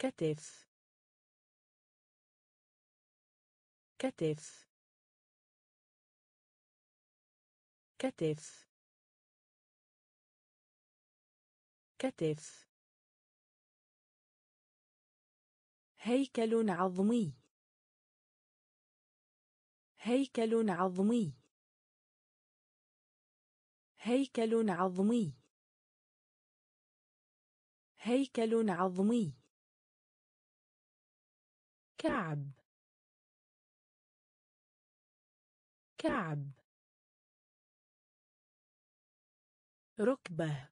كتف كتف كتف كتف هيكل عظمي هيكل عظمي هيكل عظمي هيكل عظمي كعب كعب ركبة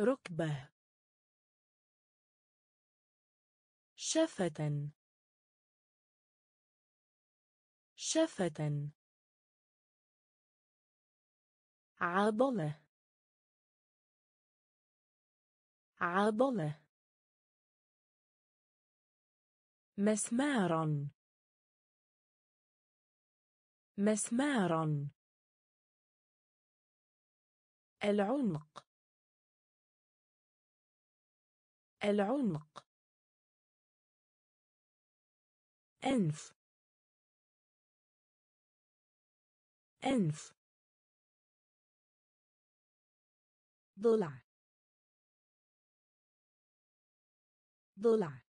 ركبة شفة شفة عضلة عضلة مسمارا مسمارا العنق العنق أنف أنف ضلع ضلع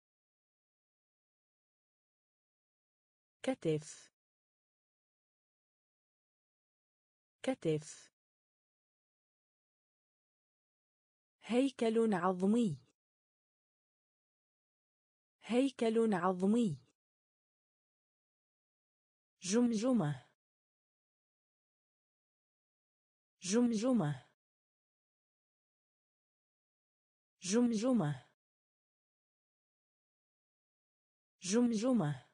كتف كتف هيكل عظمي هيكل عظمي جمجمة جمجمة جمجمة جمجمة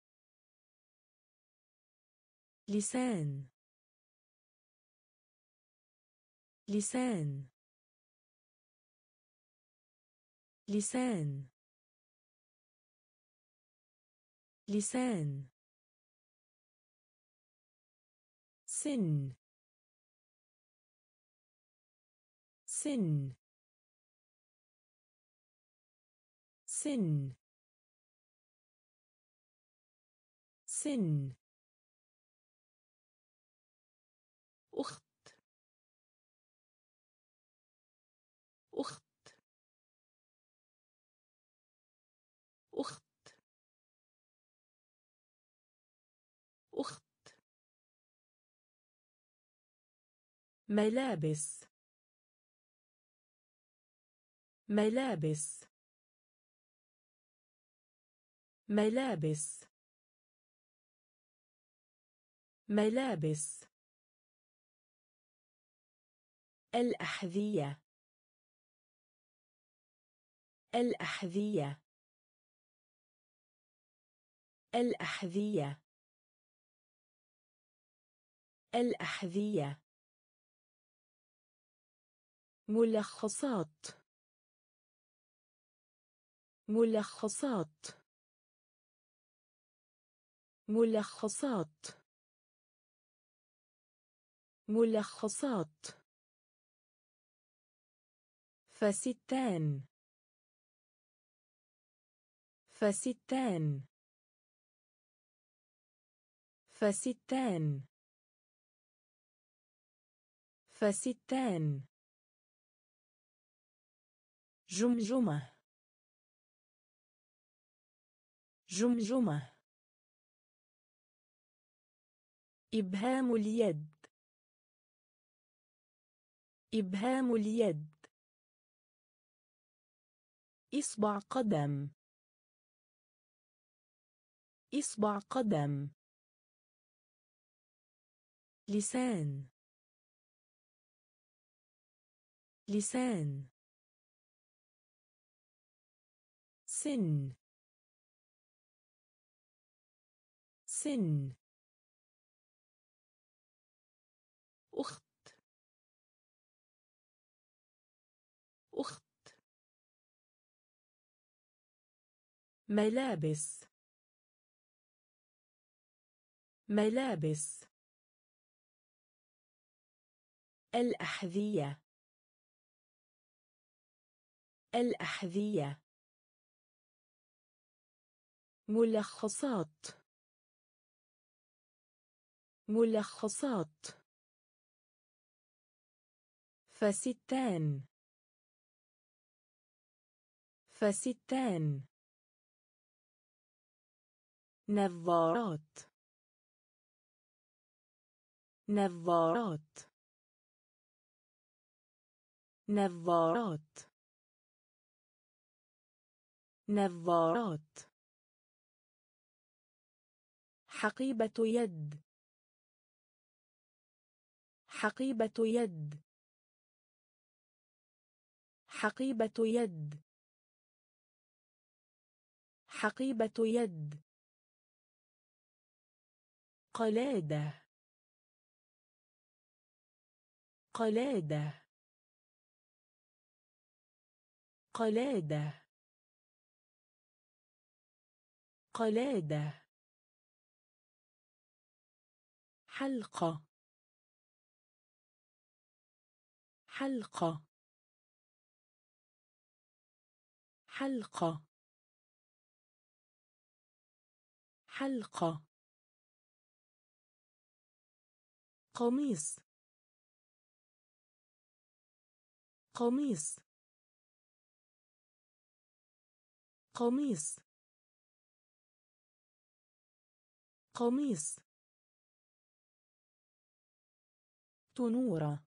لسان لسان لسان لسان سن سن سن سن ملابس ملابس ملابس ملابس الأحذية الأحذية الأحذية الأحذية ملخصات ملخصات ملخصات ملخصات فستان فستان فستان فستان جمجمة جمجمة إبهام اليد إبهام اليد إصبع قدم إصبع قدم لسان لسان سن سن أخت أخت ملابس ملابس الأحذية الأحذية ملخصات ملخصات فستان فستان نظارات نظارات نظارات نظارات حقيبة يد حقيبة يد حقيبة يد حقيبة يد قلادة قلادة قلادة قلادة حلقة حلقة حلقة حلقة قميص قميص قميص قميص تنورة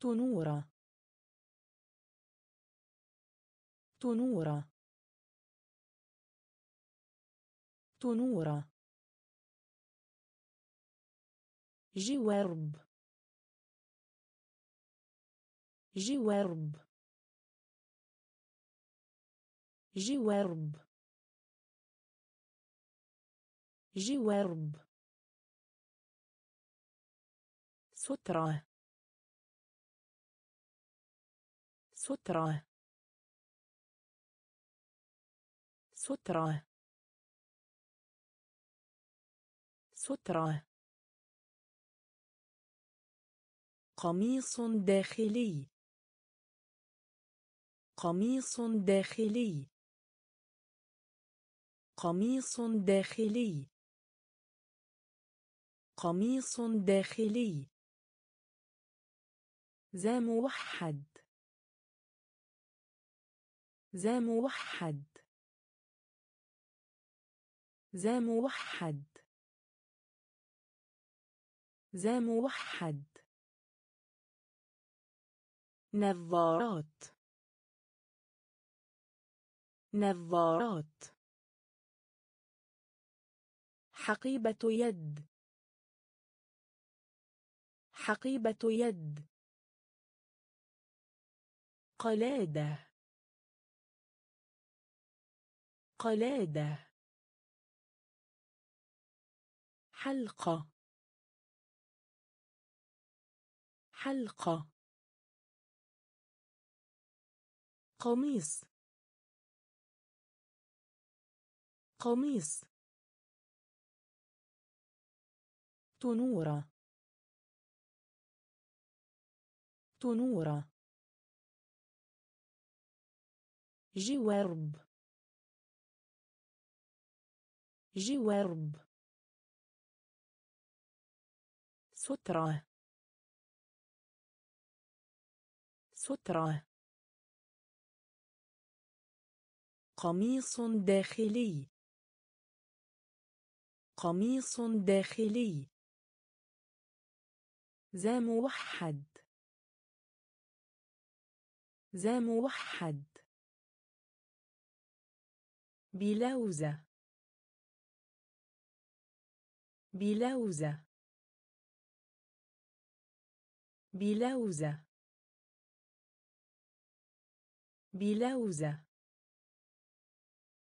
تنورة تنورة تنورة جوارب جوارب جوارب جوارب سترة سترة سترة سترة قميص داخلي قميص داخلي قميص داخلي قميص داخلي ذا موحد ذا موحد ذا موحد ذا موحد نظارات نظارات حقيبة يد حقيبة يد قلادة قلادة حلقة حلقة قميص قميص تنورة تنورة جوارب جوارب سترة سترة قميص داخلي قميص داخلي ذا موحد ذا موحد بلاوزة بلاوزة بلاوزة بلاوزة